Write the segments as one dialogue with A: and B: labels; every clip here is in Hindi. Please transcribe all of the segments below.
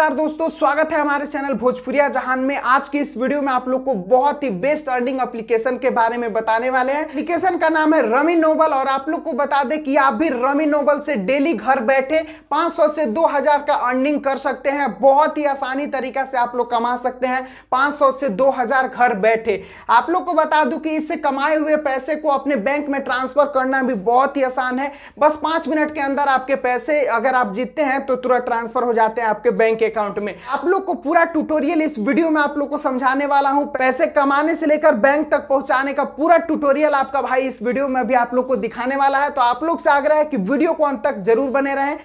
A: नमस्कार दोस्तों स्वागत है हमारे चैनल भोजपुरिया जहान में आज की इस वीडियो में आप लोग को बहुत ही बेस्ट अर्निंग एप्लीकेशन के बारे में बताने वाले हैं एप्लीकेशन का नाम है रमी नोबल और आप लोग को बता दें कि आप भी रमी नोबल से डेली घर बैठे 500 से 2000 का अर्निंग कर सकते हैं बहुत ही आसानी तरीका से आप लोग कमा सकते हैं पांच से दो घर बैठे आप लोग को बता दू की इससे कमाए हुए पैसे को अपने बैंक में ट्रांसफर करना भी बहुत ही आसान है बस पांच मिनट के अंदर आपके पैसे अगर आप जीतते हैं तो तुरंत ट्रांसफर हो जाते हैं आपके बैंक अकाउंट में आप लोग को पूरा ट्यूटोरियल इस वीडियो में आप लोग को समझाने वाला हूँ पैसे कमाने से लेकर बैंक तक पहुंचाने का पूरा ट्यूटोरियल आपका भाई इस वीडियो में भी आप लोग को दिखाने वाला है तो आप लोग से आग्रह है कि वीडियो को अंत तक जरूर बने रहें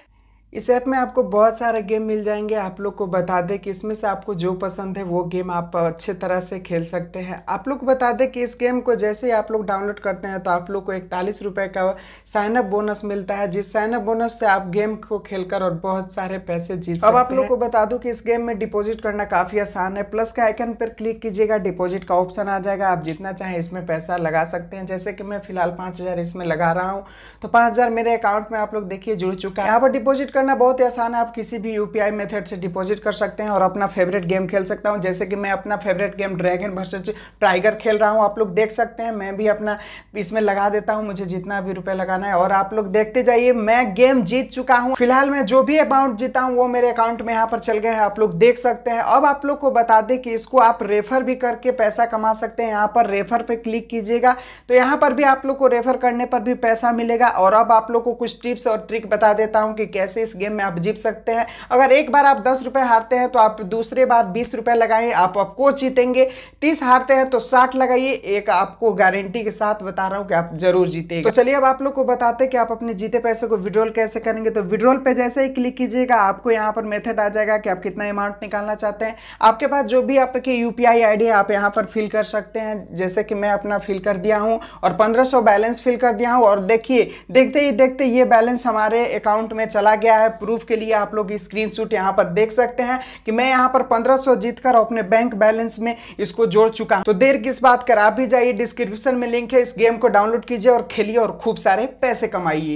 A: इस ऐप में आपको बहुत सारे गेम मिल जाएंगे आप लोग को बता दें कि इसमें से आपको जो पसंद है वो गेम आप अच्छे तरह से खेल सकते हैं आप लोग बता दें कि इस गेम को जैसे ही आप लोग डाउनलोड करते हैं तो आप लोग को इकतालीस रुपये का साइनअप बोनस मिलता है जिस साइनअप बोनस से आप गेम को खेलकर और बहुत सारे पैसे जीत अब आप लोग को बता दूँ कि इस गेम में डिपॉजिट करना काफ़ी आसान है प्लस के आइकन पर क्लिक कीजिएगा डिपॉजिट का ऑप्शन आ जाएगा आप जितना चाहें इसमें पैसा लगा सकते हैं जैसे कि मैं फिलहाल पाँच इसमें लगा रहा हूँ तो पाँच मेरे अकाउंट में आप लोग देखिए जुड़ चुका है यहाँ पर डिपॉजिट करना बहुत ही आसान है आप किसी भी यूपीआई मेथड से डिपॉजिट कर सकते हैं और अपना फेवरेट गेम खेल सकता हूं जैसे कि मैं अपना favourite game dragon versus tiger खेल रहा हूं आप लोग देख सकते हैं मैं भी अपना इसमें लगा देता हूं मुझे जितना भी रुपये लगाना है और आप लोग देखते जाइए मैं गेम जीत चुका हूँ फिलहाल मैं जो भी अमाउंट जीता हूँ वो मेरे अकाउंट में यहाँ पर चल गए हैं आप लोग देख सकते हैं अब आप लोग को बता दें कि इसको आप रेफर भी करके पैसा कमा सकते हैं यहाँ पर रेफर पर क्लिक कीजिएगा तो यहाँ पर भी आप लोग को रेफर करने पर भी पैसा मिलेगा और अब आप लोग को कुछ टिप्स और ट्रिक बता देता हूँ कि कैसे इस गेम में आप जीत सकते हैं अगर एक बार आप दस रुपये हारते हैं तो आप दूसरे बार बीस रुपये लगाएं आप आपको जीतेंगे तीस हारते हैं तो साठ लगाइए एक आपको गारंटी के साथ बता रहा हूँ कि आप जरूर जीते तो चलिए अब आप लोग को बताते हैं कि आप अपने जीते पैसे को विड्रॉल कैसे करेंगे तो विड्रॉल पर जैसे ही क्लिक कीजिएगा आपको यहाँ पर मेथड आ जाएगा कि आप कितना अमाउंट निकालना चाहते हैं आपके पास जो भी आपके यू पी आई आप यहाँ पर फिल कर सकते हैं जैसे कि मैं अपना फिल कर दिया हूँ और पंद्रह बैलेंस फिल कर दिया हूँ और देखिए देखते ही देखते ये बैलेंस हमारे अकाउंट में चला गया गया है प्रूफ के लिए आप लोग स्क्रीन शूट यहाँ पर देख सकते हैं कि मैं यहाँ पर पंद्रह सौ जीत कर अपने बैंक बैलेंस में इसको जोड़ चुका हूँ तो देर किस बात कर आप भी जाइए डिस्क्रिप्शन में लिंक है इस गेम को डाउनलोड कीजिए और खेलिए और खूब सारे पैसे कमाइए